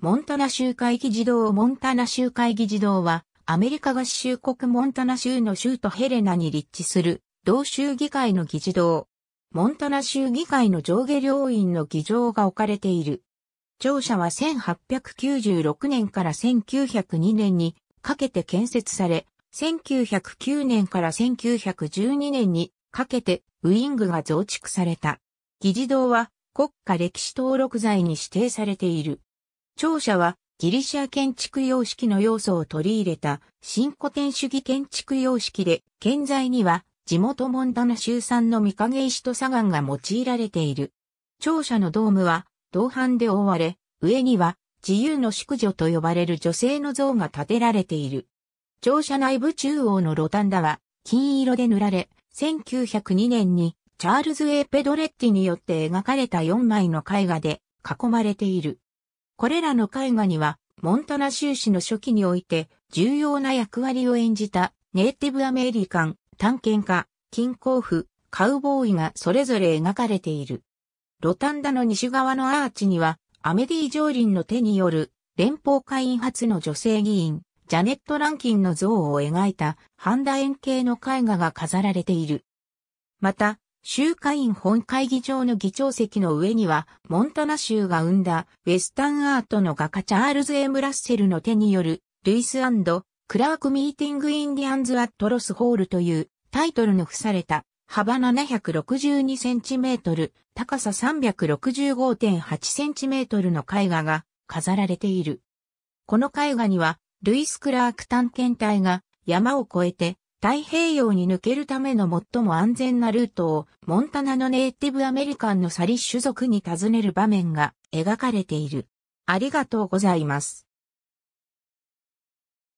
モンタナ州会議事堂モンタナ州会議事堂は、アメリカ合衆国モンタナ州の州都ヘレナに立地する、同州議会の議事堂。モンタナ州議会の上下両院の議場が置かれている。庁舎は1896年から1902年にかけて建設され、1909年から1912年にかけてウィングが増築された。議事堂は国家歴史登録財に指定されている。庁舎はギリシャ建築様式の要素を取り入れた新古典主義建築様式で、建材には地元モンタナ州産の御影石と砂岩が用いられている。庁舎のドームは銅板で覆われ、上には自由の淑女と呼ばれる女性の像が建てられている。庁舎内部中央のロタンダは金色で塗られ、1902年にチャールズ・エペドレッティによって描かれた4枚の絵画で囲まれている。これらの絵画には、モンタナ州史の初期において重要な役割を演じたネイティブアメリカン、探検家、金工夫、カウボーイがそれぞれ描かれている。ロタンダの西側のアーチには、アメディジョーリンの手による連邦会員初の女性議員、ジャネット・ランキンの像を描いたハンダ円形の絵画が飾られている。また、州会員本会議場の議長席の上には、モンタナ州が生んだウェスタンアートの画家チャールズ・エム・ラッセルの手による、ルイスクラーク・ミーティング・インディアンズ・アット・ロス・ホールというタイトルの付された、幅7 6 2トル、高さ3 6 5 8トルの絵画が飾られている。この絵画には、ルイス・クラーク探検隊が山を越えて太平洋に抜けるための最も安全なルートをモンタナのネイティブアメリカンのサリッシュ族に尋ねる場面が描かれている。ありがとうございます。